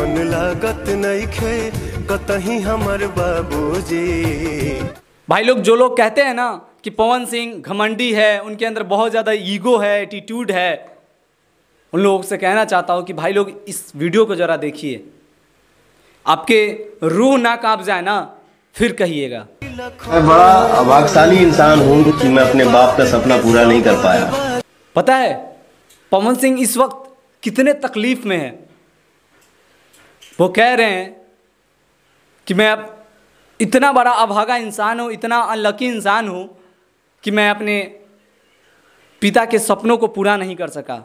मन लागत नहीं खे कतही हमार जी भाई लोग जो लोग कहते हैं ना कि पवन सिंह घमंडी है उनके अंदर बहुत ज़्यादा ईगो है एटीट्यूड है उन लोगों से कहना चाहता हूँ कि भाई लोग इस वीडियो को ज़रा देखिए आपके रूह ना कांप जाए ना फिर कहिएगा मैं बड़ा अभागशाली इंसान हूँ कि मैं अपने बाप का सपना पूरा नहीं कर पाया पता है पवन सिंह इस वक्त कितने तकलीफ में है वो कह रहे हैं कि मैं अब इतना बड़ा अभागा इंसान हूँ इतना अनलकी इंसान हूँ कि मैं अपने पिता के सपनों को पूरा नहीं कर सका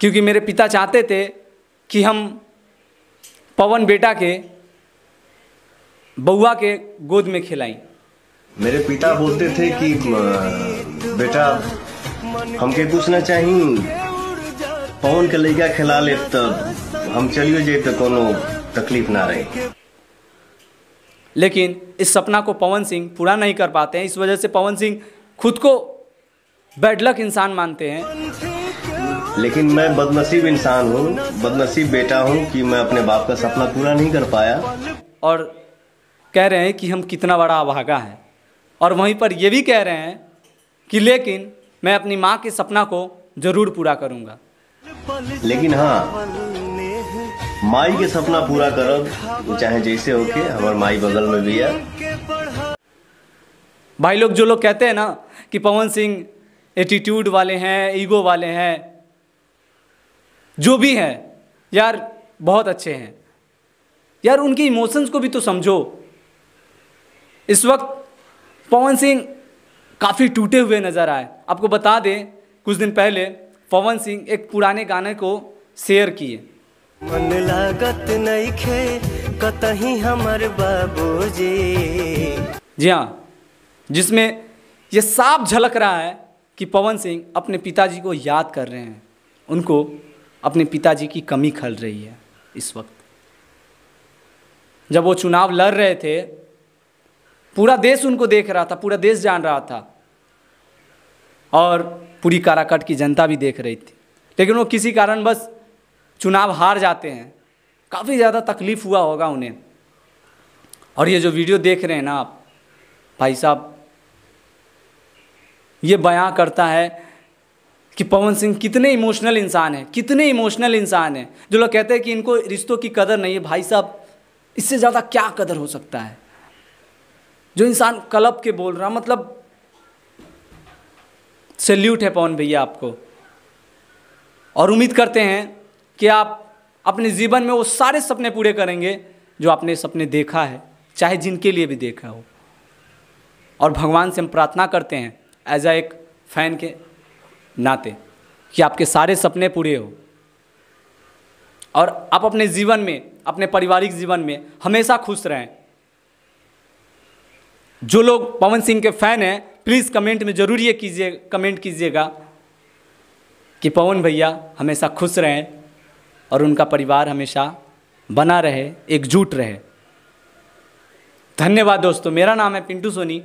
क्योंकि मेरे पिता चाहते थे कि हम पवन बेटा के बउआ के गोद में खिलाएं मेरे पिता बोलते थे कि बेटा हमके कुछ ना चाहिए पवन के लैका खिला ले तब हम चलिए जे तो कोनो तकलीफ ना रहे लेकिन इस सपना को पवन सिंह पूरा नहीं कर पाते हैं इस वजह से पवन सिंह खुद को बैडलक इंसान मानते हैं लेकिन मैं बदनसीब इंसान हूँ बदनसीब बेटा हूँ कि मैं अपने बाप का सपना पूरा नहीं कर पाया और कह रहे हैं कि हम कितना बड़ा अभागा हैं और वहीं पर यह भी कह रहे हैं कि लेकिन मैं अपनी माँ के सपना को ज़रूर पूरा करूँगा लेकिन हाँ माई के सपना पूरा कर चाहे जैसे हो के हमारे माई बगल में भी है भाई लोग जो लोग कहते हैं ना कि पवन सिंह एटीट्यूड वाले हैं ईगो वाले हैं जो भी हैं यार बहुत अच्छे हैं यार उनके इमोशंस को भी तो समझो इस वक्त पवन सिंह काफ़ी टूटे हुए नज़र आए आपको बता दें कुछ दिन पहले पवन सिंह एक पुराने गाने को शेयर किए मन लागत नहीं खे कतही हमारे बाबूजी जी हाँ जिसमें ये साफ झलक रहा है कि पवन सिंह अपने पिताजी को याद कर रहे हैं उनको अपने पिताजी की कमी खल रही है इस वक्त जब वो चुनाव लड़ रहे थे पूरा देश उनको देख रहा था पूरा देश जान रहा था और पूरी काराकट की जनता भी देख रही थी लेकिन वो किसी कारणवश चुनाव हार जाते हैं काफ़ी ज़्यादा तकलीफ़ हुआ होगा उन्हें और ये जो वीडियो देख रहे हैं ना आप भाई साहब ये बयां करता है कि पवन सिंह कितने इमोशनल इंसान हैं कितने इमोशनल इंसान हैं जो लोग कहते हैं कि इनको रिश्तों की कदर नहीं है भाई साहब इससे ज़्यादा क्या कदर हो सकता है जो इंसान कलप के बोल रहा मतलब सल्यूट है पवन भैया आपको और उम्मीद करते हैं कि आप अपने जीवन में वो सारे सपने पूरे करेंगे जो आपने सपने देखा है चाहे जिनके लिए भी देखा हो और भगवान से हम प्रार्थना करते हैं एज अ एक फैन के नाते कि आपके सारे सपने पूरे हो और आप अपने जीवन में अपने पारिवारिक जीवन में हमेशा खुश रहें जो लोग पवन सिंह के फैन हैं प्लीज़ कमेंट में ज़रूर ये कीजिए कमेंट कीजिएगा कि पवन भैया हमेशा खुश रहें और उनका परिवार हमेशा बना रहे एकजुट रहे धन्यवाद दोस्तों मेरा नाम है पिंटू सोनी